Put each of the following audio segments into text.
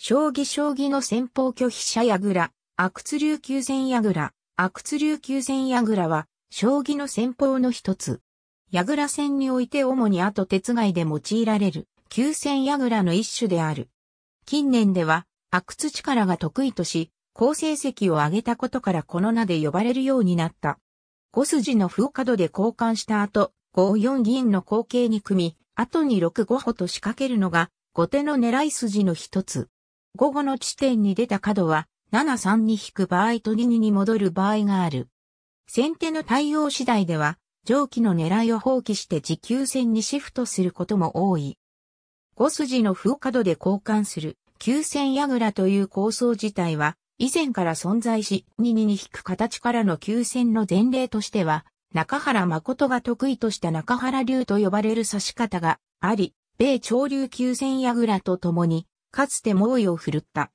将棋将棋の先方拒否者矢倉、阿久津琉球戦矢倉、阿久津琉球戦矢倉は、将棋の先方の一つ。矢倉戦において主に後手がいで用いられる、急戦矢倉の一種である。近年では、阿久津力が得意とし、好成績を上げたことからこの名で呼ばれるようになった。五筋の風角で交換した後、五四銀の後継に組み、後に六五歩と仕掛けるのが、後手の狙い筋の一つ。午後の地点に出た角は、73に引く場合と2に戻る場合がある。先手の対応次第では、上記の狙いを放棄して持久戦にシフトすることも多い。5筋の風角で交換する、急戦倉という構想自体は、以前から存在し、2に引く形からの急戦の前例としては、中原誠が得意とした中原流と呼ばれる指し方があり、米潮流急戦倉と共に、かつて猛威を振るった。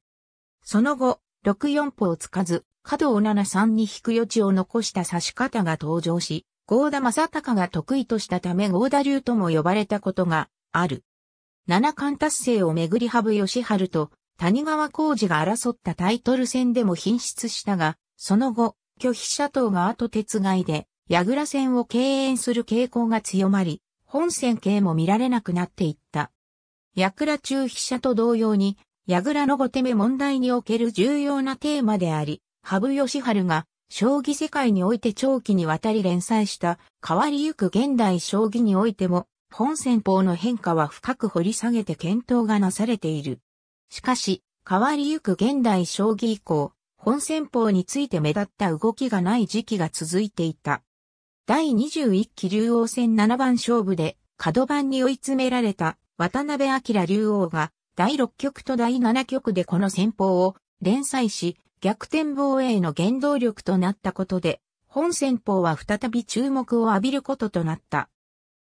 その後、六四歩をつかず、角を七三に引く余地を残した指し方が登場し、合田正隆が得意としたため合田流とも呼ばれたことがある。七冠達成をめぐり羽生義晴と谷川浩二が争ったタイトル戦でも品質したが、その後、拒否者党が後手継いで、矢倉戦を敬遠する傾向が強まり、本戦形も見られなくなっていった。ヤクラ中飛車と同様に、矢倉の後手目問題における重要なテーマであり、羽生ハルが、将棋世界において長期にわたり連載した、変わりゆく現代将棋においても、本戦法の変化は深く掘り下げて検討がなされている。しかし、変わりゆく現代将棋以降、本戦法について目立った動きがない時期が続いていた。第21期竜王戦七番勝負で、角番に追い詰められた渡辺明竜王が第6局と第7局でこの戦法を連載し、逆転防衛の原動力となったことで、本戦法は再び注目を浴びることとなった。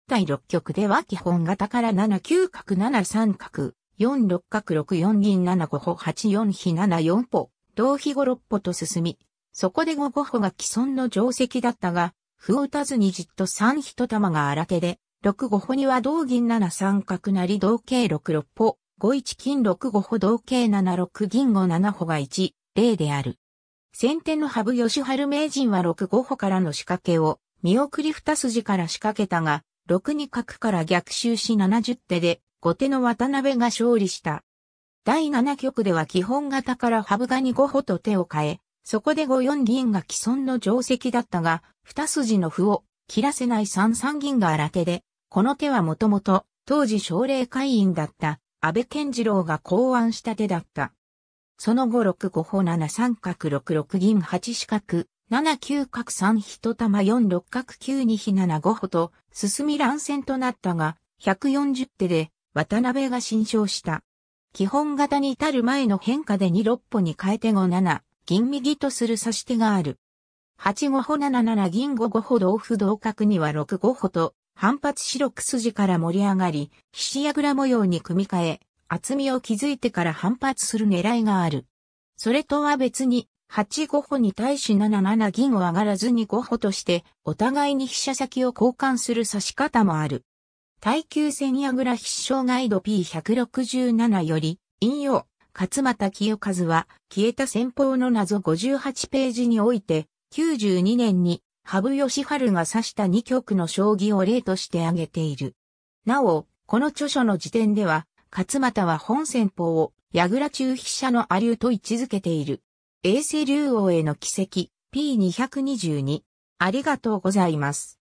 第6局では基本型から7九角7三角、4六角6四銀7五歩8四飛7四歩、同飛5六歩と進み、そこで5五歩が既存の定石だったが、歩を打たずにじっと3一玉が荒手で、6五歩には同銀7三角成同桂6六歩、5一金6五歩同桂7六銀五七歩が1、例である。先手の羽生善治名人は6五歩からの仕掛けを、見送り二筋から仕掛けたが、6二角から逆襲し70手で、後手の渡辺が勝利した。第七局では基本型から羽生が二五歩と手を変え、そこで五四銀が既存の定石だったが、二筋の歩を切らせない三三銀が新手で、この手はもともと、当時奨励会員だった安倍健次郎が考案した手だった。その後六五歩七三角六六銀八四角、七九角三一玉四六角九二七五歩と進み乱戦となったが、140手で渡辺が新勝した。基本型に至る前の変化で二六歩に変えて五七、銀右とする指し手がある。八五歩七七銀五五歩同歩同角には六五歩と反発白く筋から盛り上がり、菱矢倉模様に組み替え、厚みを築いてから反発する狙いがある。それとは別に、8五歩に対し7七銀を上がらずに五歩として、お互いに飛車先を交換する指し方もある。耐久戦矢倉必勝ガイド P167 より、引用、勝又清和は、消えた戦法の謎58ページにおいて、92年に羽生善治が指した2局の将棋を例として挙げている。なお、この著書の時点では、勝又は本戦法を、矢倉中飛車の阿流と位置づけている。永世竜王への奇跡、P222。ありがとうございます。